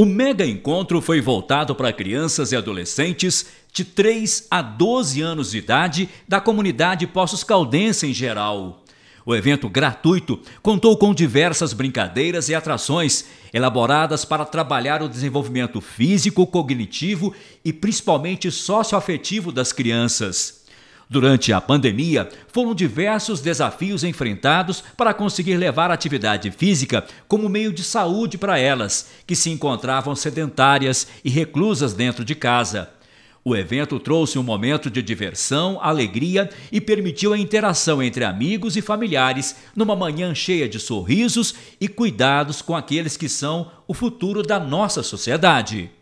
O mega encontro foi voltado para crianças e adolescentes de 3 a 12 anos de idade da comunidade Poços Caldense em geral. O evento gratuito contou com diversas brincadeiras e atrações elaboradas para trabalhar o desenvolvimento físico, cognitivo e principalmente socioafetivo das crianças. Durante a pandemia, foram diversos desafios enfrentados para conseguir levar a atividade física como meio de saúde para elas, que se encontravam sedentárias e reclusas dentro de casa. O evento trouxe um momento de diversão, alegria e permitiu a interação entre amigos e familiares numa manhã cheia de sorrisos e cuidados com aqueles que são o futuro da nossa sociedade.